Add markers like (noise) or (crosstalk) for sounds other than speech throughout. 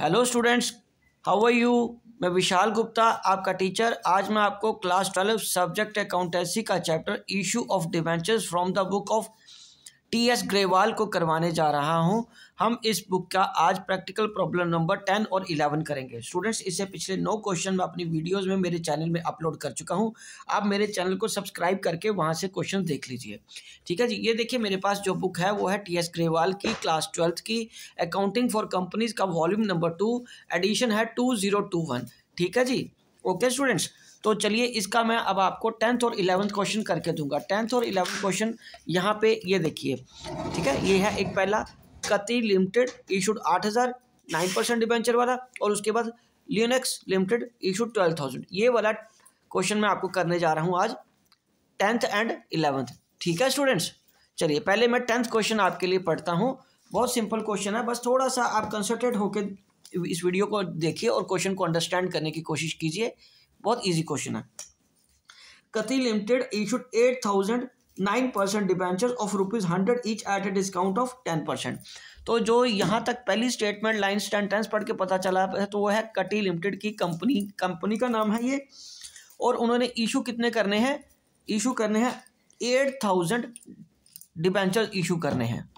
Hello students how are you मैं विशाल गुप्ता आपका teacher आज मैं आपको क्लास ट्वेल्व सब्जेक्ट अकाउंटेंसी का chapter issue of debentures from the book of T S Grewal को करवाने जा रहा हूं हम इस बुक का आज प्रैक्टिकल प्रॉब्लम नंबर टेन और इलेवन करेंगे स्टूडेंट्स इसे पिछले नौ क्वेश्चन मैं अपनी वीडियोस में मेरे चैनल में अपलोड कर चुका हूं आप मेरे चैनल को सब्सक्राइब करके वहां से क्वेश्चन देख लीजिए ठीक है जी ये देखिए मेरे पास जो बुक है वो है टी एस ग्रेवाल की क्लास ट्वेल्थ की अकाउंटिंग फॉर कंपनीज का वॉल्यूम नंबर टू एडिशन है टू जीरो टू वन ठीक है जी ओके स्टूडेंट्स तो चलिए इसका मैं अब आपको टेंथ और इलेवंथ क्वेश्चन करके दूंगा टेंथ और इलेवंथ क्वेश्चन यहाँ पे ये देखिए ठीक है ये है एक पहला कति लिमिटेड इशूड आठ हज़ार नाइन परसेंट डिबेंचर वाला और उसके बाद Leonex limited issued twelve thousand ये वाला क्वेश्चन मैं आपको करने जा रहा हूँ आज टेंथ एंड इलेवंथ ठीक है स्टूडेंट्स चलिए पहले मैं टेंथ क्वेश्चन आपके लिए पढ़ता हूँ बहुत सिंपल क्वेश्चन है बस थोड़ा सा आप कंसंट्रेट होकर इस वीडियो को देखिए और क्वेश्चन को अंडरस्टैंड करने की कोशिश कीजिए बहुत ईजी क्वेश्चन है कति limited issued eight thousand nine percent debentures of rupees hundred each at a discount of ten percent तो जो यहाँ तक पहली स्टेटमेंट लाइन टेन पढ़ के पता चला है तो वो है कटी लिमिटेड की कंपनी कंपनी का नाम है ये और उन्होंने इशू कितने करने हैं इशू करने हैं एट थाउजेंड डिबेंचर इशू करने हैं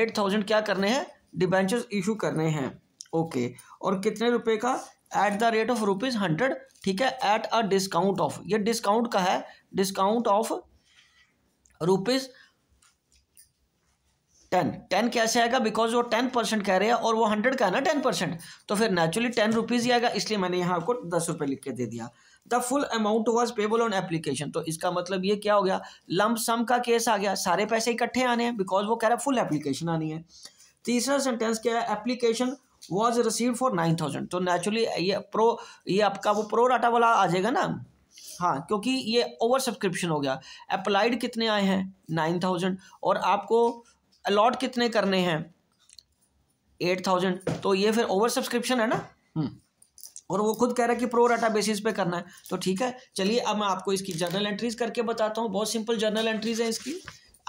एट थाउजेंड क्या करने हैं डिबेंचर इशू करने हैं ओके और कितने रुपए का at the rate of rupees hundred ठीक है एट अ डिस्काउंट ऑफ ये डिस्काउंट का है discount of rupees ten ten कैसे आएगा बिकॉज वो टेन परसेंट कह रहे हैं और वो हंड्रेड का है ना टेन परसेंट तो फिर नेचुरली टेन रुपीज़ ही आएगा इसलिए मैंने यहाँ आपको दस रुपये लिख के दे दिया the full amount was payable on application तो इसका मतलब ये क्या हो गया लम सम का केस आ गया सारे पैसे इकट्ठे आने हैं बिकॉज वो कह रहा है फुल एप्लीकेशन आनी है तीसरा सेंटेंस क्या है application was receive for nine thousand तो नेचुरली ये प्रो ये आपका वो प्रो डाटा वाला आ जाएगा ना हाँ क्योंकि ये ओवर सब्सक्रिप्शन हो गया अप्लाइड कितने आए हैं नाइन थाउजेंड और आपको अलॉट कितने करने हैं एट थाउजेंड तो ये फिर ओवर सब्सक्रिप्शन है ना हम्म। और वो खुद कह रहा है कि प्रो डाटा बेसिस पे करना है तो ठीक है चलिए अब मैं आपको इसकी जर्नल एंट्रीज करके बताता हूँ बहुत सिंपल जर्नल एंट्रीज है इसकी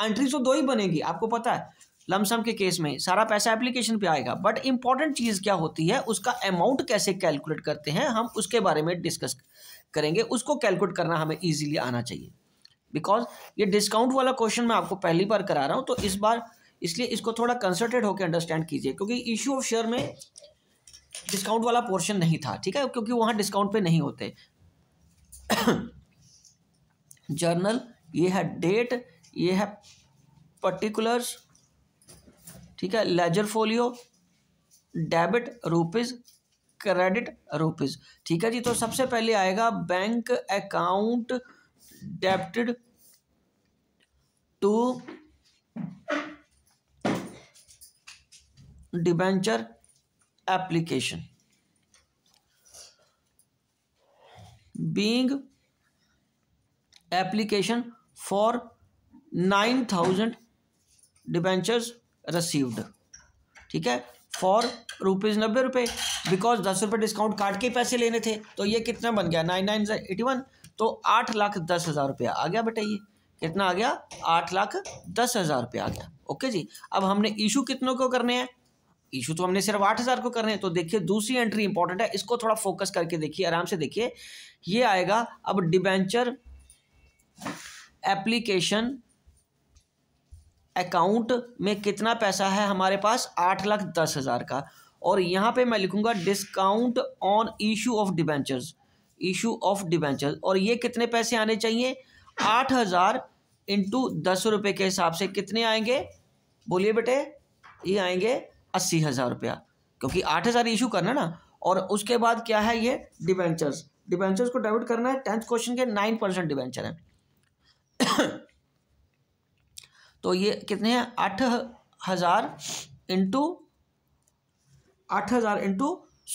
एंट्रीज तो दो ही बनेगी आपको पता है लमसम के केस में सारा पैसा एप्लीकेशन पे आएगा बट इंपॉर्टेंट चीज़ क्या होती है उसका अमाउंट कैसे कैलकुलेट करते हैं हम उसके बारे में डिस्कस करेंगे उसको कैलकुलेट करना हमें ईजिली आना चाहिए बिकॉज ये डिस्काउंट वाला क्वेश्चन मैं आपको पहली बार करा रहा हूँ तो इस बार इसलिए इसको थोड़ा कंसल्टेड होकर अंडरस्टैंड कीजिए क्योंकि इशू ऑफ शेयर में डिस्काउंट वाला पोर्शन नहीं था ठीक है क्योंकि वहाँ डिस्काउंट पे नहीं होते जर्नल (coughs) ये है डेट ये है पर्टिकुलर्स ठीक है ledger folio debit rupees credit rupees ठीक है जी तो सबसे पहले आएगा bank account debited to debenture application being application for nine thousand debentures received ठीक है फॉर रुपीज़ नब्बे रुपये बिकॉज दस रुपये डिस्काउंट काट के पैसे लेने थे तो ये कितना बन गया नाइन नाइन एटी वन तो आठ लाख दस हज़ार रुपया आ गया बेटा ये कितना आ गया आठ लाख दस हज़ार रुपया आ गया ओके जी अब हमने इशू कितनों को करने हैं इशू तो हमने सिर्फ आठ हज़ार को करने हैं तो देखिए दूसरी एंट्री इंपॉर्टेंट है इसको थोड़ा फोकस करके देखिए आराम से देखिए ये आएगा अब डिबेंचर एप्लीकेशन अकाउंट में कितना पैसा है हमारे पास आठ लाख दस हज़ार का और यहाँ पे मैं लिखूँगा discount on issue of debentures issue of debentures और ये कितने पैसे आने चाहिए आठ हज़ार इंटू दस रुपये के हिसाब से कितने आएंगे बोलिए बेटे ये आएंगे अस्सी हज़ार रुपया क्योंकि आठ हज़ार इशू करना ना और उसके बाद क्या है ये डिबेंचर्स डिबेंचर्स को डेबिट करना है टेंथ क्वेश्चन के नाइन परसेंट डिबेंचर है तो ये कितने हैं आठ हज़ार इंटू आठ हज़ार इंटू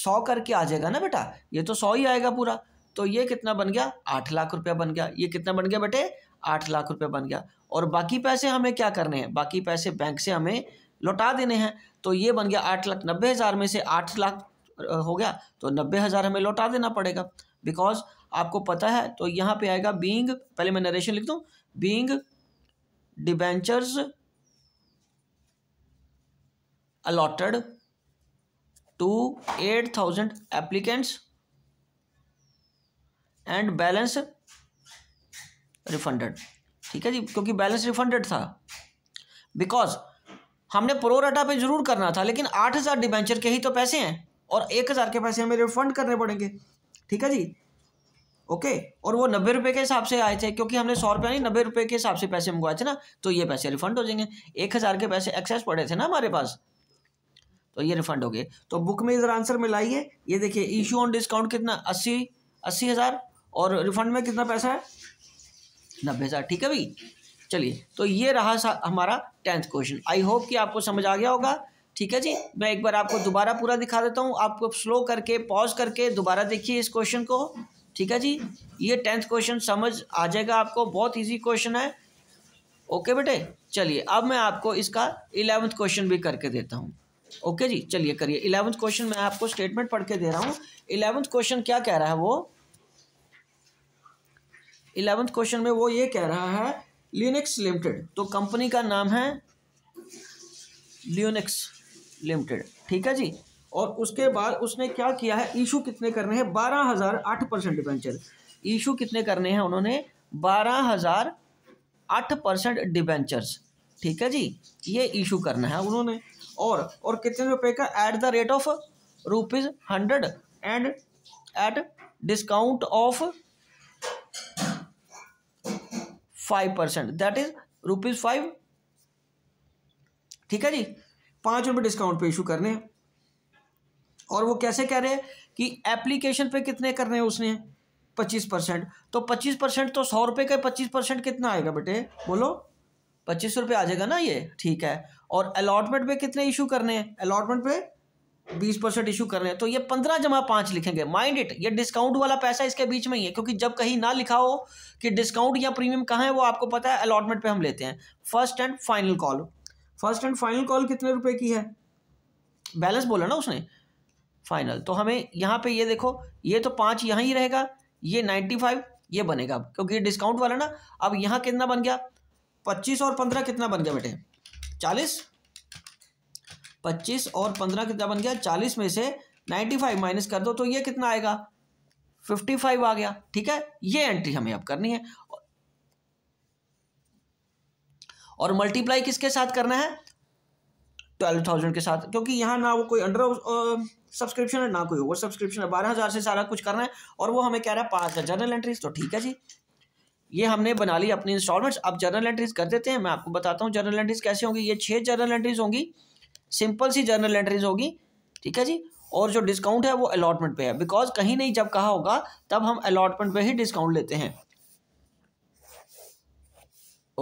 सौ करके आ जाएगा ना बेटा ये तो सौ ही आएगा पूरा तो ये कितना बन गया आठ लाख रुपया बन गया ये कितना बन गया बेटे आठ लाख रुपया बन गया और बाकी पैसे हमें क्या करने हैं बाकी पैसे बैंक से हमें लौटा देने हैं तो ये बन गया आठ लाख नब्बे हज़ार में से आठ लाख हो गया तो नब्बे हज़ार हमें लौटा देना पड़ेगा बिकॉज आपको पता है तो यहाँ पे आएगा बींग पहले मैं नरेशन लिख दूँ being debentures to eight thousand applicants and balance refunded ठीक है जी क्योंकि बैलेंस रिफंडेड था बिकॉज हमने प्रोराटा पे जरूर करना था लेकिन आठ हज़ार डिबेंचर के ही तो पैसे हैं और एक हज़ार के पैसे हमें रिफंड करने पड़ेंगे ठीक है जी ओके और वो नब्बे रुपये के हिसाब से आए थे क्योंकि हमने सौ रुपया नहीं नब्बे रुपए के हिसाब से पैसे मंगवाए थे ना तो ये पैसे रिफंड हो जाएंगे एक हज़ार के पैसे एक्सेस पड़े थे ना हमारे पास तो ये रिफंड हो गए तो बुक में इधर आंसर मिलाइए ये देखिए इशू ऑन डिस्काउंट कितना अस्सी अस्सी हज़ार और रिफंड में कितना पैसा है नब्बे हज़ार ठीक है भाई चलिए तो ये रहा हमारा टेंथ क्वेश्चन आई होप कि आपको समझ आ गया होगा ठीक है जी मैं एक बार आपको दोबारा पूरा दिखा देता हूँ आपको स्लो करके पॉज करके दोबारा देखिए इस क्वेश्चन को ठीक है जी ये टेंथ क्वेश्चन समझ आ जाएगा आपको बहुत इजी क्वेश्चन है ओके बेटे चलिए अब मैं आपको इसका इलेवंथ क्वेश्चन भी करके देता हूँ ओके जी चलिए करिए इलेवंथ क्वेश्चन मैं आपको स्टेटमेंट पढ़ के दे रहा हूँ इलेवंथ क्वेश्चन क्या कह रहा है वो इलेवंथ क्वेश्चन में वो ये कह रहा है लिनिक्स लिमिटेड तो कंपनी का नाम है लियोनिक्स लिमिटेड ठीक है जी और उसके बाद उसने क्या किया है ईशू कितने करने हैं बारह हज़ार आठ परसेंट डिबेंचर ईशू कितने करने हैं उन्होंने बारह हज़ार आठ परसेंट डिबेंचर्स ठीक है जी ये इशू करना है उन्होंने और और कितने रुपए का at the rate of rupees hundred and at discount of five percent that is rupees five ठीक है जी पांच रुपए डिस्काउंट पे इशू करने हैं और वो कैसे कह रहे हैं कि एप्लीकेशन पे कितने कर रहे हैं उसने पच्चीस परसेंट तो पच्चीस परसेंट तो सौ रुपये का पच्चीस परसेंट कितना आएगा बेटे बोलो पच्चीस रुपये आ जाएगा ना ये ठीक है और अलॉटमेंट पे कितने इशू करने हैं अलॉटमेंट पे बीस परसेंट इशू करने हैं तो ये पंद्रह जमा पाँच लिखेंगे माइंड इट ये डिस्काउंट वाला पैसा इसके बीच में ही है क्योंकि जब कहीं ना लिखा हो कि डिस्काउंट या प्रीमियम कहाँ है वो आपको पता है अलॉटमेंट पे हम लेते हैं first and final call first and final call कितने रुपये की है बैलेंस बोला ना उसने फाइनल तो हमें यहाँ पे ये देखो ये तो पाँच यहाँ ही रहेगा ये नाइन्टी फाइव ये बनेगा क्योंकि डिस्काउंट वाला ना अब यहाँ कितना बन गया पच्चीस और पंद्रह कितना बन गया बेटे चालीस पच्चीस और पंद्रह कितना बन गया चालीस में से नाइन्टी फाइव माइनस कर दो तो ये कितना आएगा फिफ्टी फाइव आ गया ठीक है ये एंट्री हमें अब करनी है और मल्टीप्लाई किसके साथ करना है ट्वेल्व थाउजेंड के साथ क्योंकि यहाँ ना वो कोई अंडर सब्सक्रिप्शन है ना कोई ओवर सब्सक्रिप्शन है बारह हज़ार से सारा कुछ करना है और वो हमें कह रहा है पाँच हज़ार जनरल एंट्रीज तो ठीक है जी ये हमने बना ली अपनी इंस्टॉलमेंट्स अब जनरल एंट्रीज कर देते हैं मैं आपको बताता हूँ जनरल एंट्रीज कैसे होंगी ये छः जनरल एंट्रीज होंगी सिंपल सी जनरल एंट्रीज होगी ठीक है जी और जो डिस्काउंट है वो अलॉटमेंट पे है बिकॉज कहीं नहीं जब कहा होगा तब हम अलॉटमेंट पे ही डिस्काउंट लेते हैं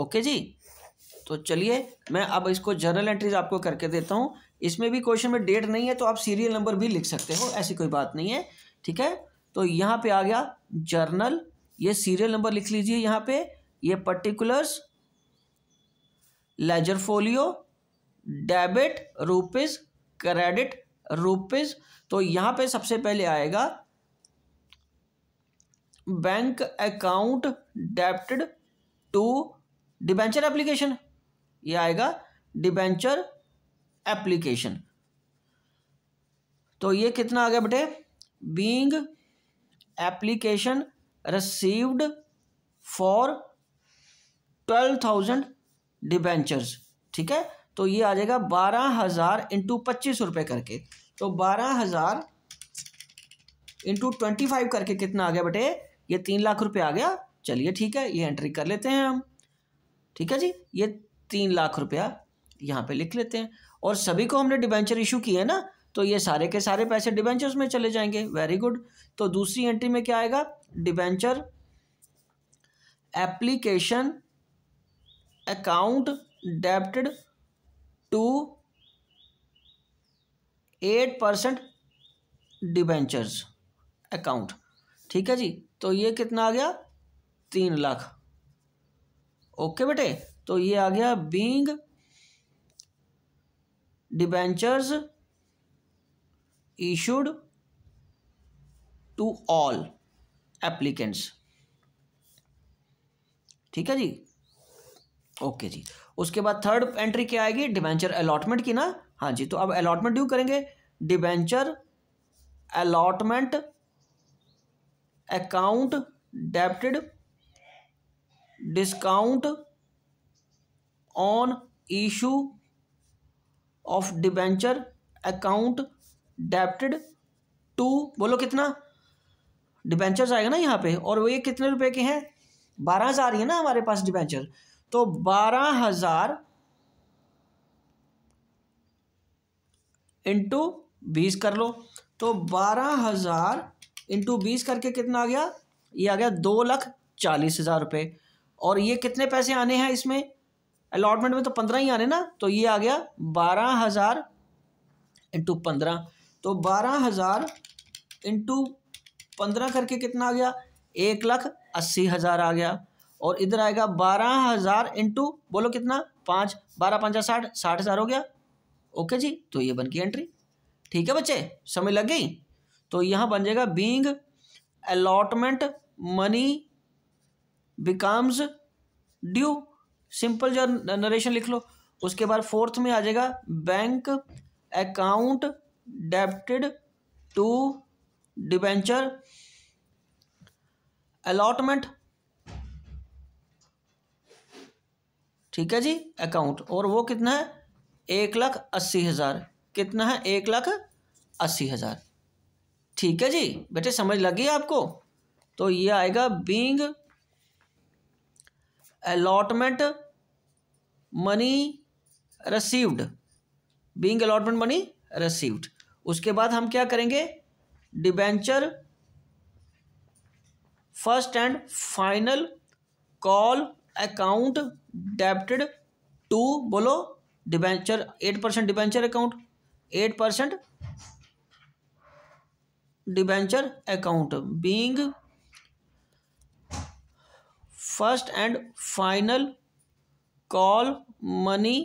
ओके जी तो चलिए मैं अब इसको जनरल एंट्रीज आपको करके देता हूँ इसमें भी क्वेश्चन में डेट नहीं है तो आप सीरियल नंबर भी लिख सकते हो ऐसी कोई बात नहीं है ठीक है तो यहाँ पे आ गया जर्नल ये सीरियल नंबर लिख लीजिए यहाँ पे ये particulars ledger folio debit rupees credit rupees तो यहाँ पे सबसे पहले आएगा bank account debited to debenture application ये आएगा डिबेंचर एप्लीकेशन तो ये कितना आ गया बेटे being application received for twelve thousand debentures ठीक है तो ये आ जाएगा बारह हज़ार इंटू पच्चीस रुपए करके तो बारह हज़ार इंटू ट्वेंटी फाइव करके कितना आ गया बेटे ये तीन लाख रुपए आ गया चलिए ठीक है ये एंट्री कर लेते हैं हम ठीक है जी ये तीन लाख रुपया यहाँ पे लिख लेते हैं और सभी को हमने डिबेंचर इशू किए ना तो ये सारे के सारे पैसे डिबेंचर्स में चले जाएंगे वेरी गुड तो दूसरी एंट्री में क्या आएगा debenture application account debited to eight percent debentures account ठीक है जी तो ये कितना आ गया तीन लाख ओके बेटे तो ये आ गया being debentures issued to all applicants ठीक है जी ओके जी उसके बाद थर्ड एंट्री क्या आएगी डिबेंचर अलॉटमेंट की ना हाँ जी तो अब अलॉटमेंट ड्यू करेंगे debenture allotment account debited discount on issue of debenture account debited to बोलो कितना डिबेंचर्स आएगा ना यहाँ पे और वो ये कितने रुपए के हैं बारह हज़ार ही है ना हमारे पास डिबेंचर तो बारह हज़ार इंटू बीस कर लो तो बारह हज़ार इंटू बीस करके कितना आ गया ये आ गया दो लाख चालीस हज़ार रुपये और ये कितने पैसे आने हैं इसमें अलॉटमेंट में तो पंद्रह ही आ रहे ना तो ये आ गया बारह हज़ार इंटू पंद्रह तो बारह हज़ार इंटू पंद्रह करके कितना आ गया एक लाख अस्सी हज़ार आ गया और इधर आएगा बारह हज़ार इंटू बोलो कितना पांच बारह पंचा साठ साठ हज़ार हो गया ओके जी तो ये बन गई एंट्री ठीक है बच्चे समय लग गई तो यहां बन जाएगा being allotment money becomes due simple जो नरेशन लिख लो उसके बाद फोर्थ में आ जाएगा bank account debited to debenture allotment ठीक है जी अकाउंट और वो कितना है एक लाख अस्सी हज़ार कितना है एक लाख अस्सी हज़ार ठीक है जी बेटे समझ लगी आपको तो ये आएगा being allotment money received being allotment money received उसके बाद हम क्या करेंगे debenture first and final call account debited to बोलो debenture eight percent debenture account eight percent debenture account being first and final call money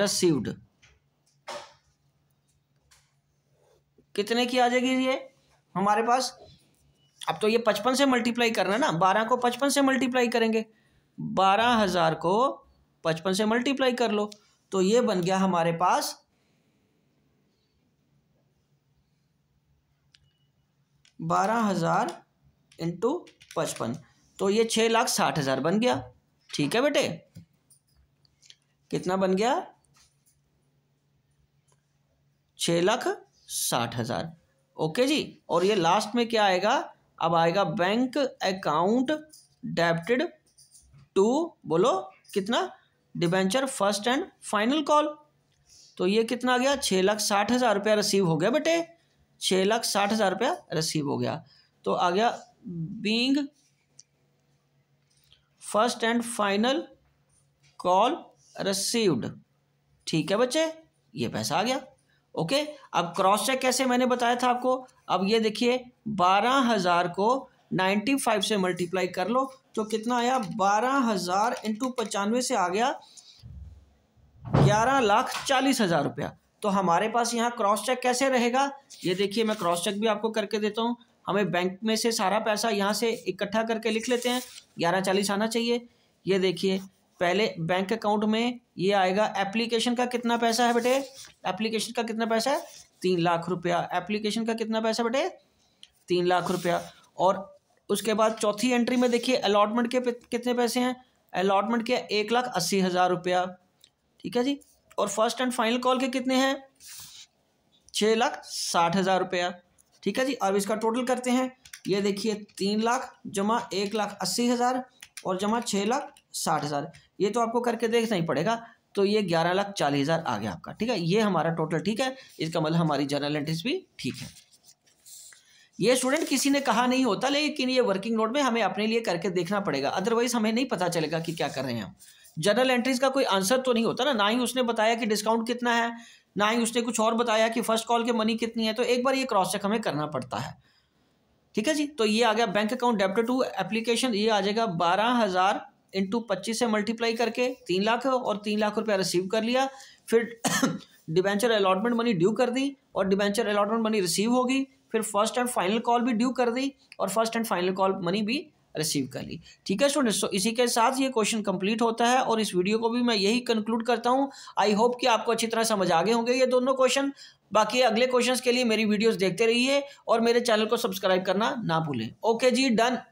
received कितने की आ जाएगी ये हमारे पास अब तो ये पचपन से मल्टीप्लाई करना है ना बारह को पचपन से मल्टीप्लाई करेंगे बारह हजार को पचपन से मल्टीप्लाई कर लो तो ये बन गया हमारे पास बारह हजार इंटू पचपन तो ये छः लाख साठ हज़ार बन गया ठीक है बेटे कितना बन गया छः लाख साठ हज़ार ओके जी और ये लास्ट में क्या आएगा अब आएगा बैंक अकाउंट डेप्टेड टू बोलो कितना debenture first and final call तो ये कितना आ गया छः लाख साठ हज़ार रुपया रिसीव हो गया बेटे छः लाख साठ हज़ार रुपया रिसीव हो गया तो आ गया being first and final call received ठीक है बच्चे ये पैसा आ गया ओके अब क्रॉस चेक कैसे मैंने बताया था आपको अब ये देखिए बारह हज़ार को नाइन्टी फाइव से मल्टीप्लाई कर लो तो कितना आया बारह हज़ार इंटू पचानवे से आ गया ग्यारह लाख चालीस हज़ार रुपया तो हमारे पास यहाँ क्रॉस चेक कैसे रहेगा ये देखिए मैं क्रॉस चेक भी आपको करके देता हूँ हमें बैंक में से सारा पैसा यहाँ से इकट्ठा करके लिख लेते हैं ग्यारह चालीस आना चाहिए ये देखिए पहले बैंक अकाउंट में ये आएगा एप्लीकेशन का कितना पैसा है बेटे एप्लीकेशन का कितना पैसा है तीन लाख रुपया एप्लीकेशन का कितना पैसा बेटे तीन लाख रुपया और उसके बाद चौथी एंट्री में देखिए अलॉटमेंट के कितने पैसे हैं अलॉटमेंट के एक लाख अस्सी हज़ार रुपया ठीक है जी और फर्स्ट एंड फाइनल कॉल के कितने हैं छः लाख साठ हज़ार रुपया ठीक है जी अब इसका टोटल करते हैं ये देखिए तीन लाख जमा एक लाख अस्सी हज़ार और जमा छः लाख साठ हज़ार ये तो आपको करके देखना ही पड़ेगा तो ये ग्यारह लाख चालीस हज़ार आ गया आपका ठीक है ये हमारा टोटल ठीक है इसका मतलब हमारी जर्नल एंट्रीज भी ठीक है ये स्टूडेंट किसी ने कहा नहीं होता लेकिन ये वर्किंग नोट में हमें अपने लिए करके देखना पड़ेगा अदरवाइज हमें नहीं पता चलेगा कि क्या कर रहे हैं हम जर्नल एंट्रीज का कोई आंसर तो नहीं होता ना ना ही उसने बताया कि डिस्काउंट कितना है ना ही उसने कुछ और बताया कि फ़र्स्ट कॉल के मनी कितनी है तो एक बार ये क्रॉस चेक हमें करना पड़ता है ठीक है जी तो ये आ गया bank account debited to application ये आ जाएगा बारह हज़ार इंटू पच्चीस से मल्टीप्लाई करके तीन लाख और तीन लाख रुपया रिसीव कर लिया फिर डिबेंचर अलॉटमेंट मनी ड्यू कर दी और डिबेंचर अलॉटमेंट मनी रिसीव होगी फिर फर्स्ट एंड फाइनल कॉल भी ड्यू कर दी और first and final call money भी रिसीव कर ली ठीक है स्टूडेंट्स तो इसी के साथ ये क्वेश्चन कंप्लीट होता है और इस वीडियो को भी मैं यही कंक्लूड करता हूँ आई होप कि आपको अच्छी तरह समझ आ गए होंगे ये दोनों क्वेश्चन बाकी अगले क्वेश्चंस के लिए मेरी वीडियोस देखते रहिए और मेरे चैनल को सब्सक्राइब करना ना भूलें ओके जी डन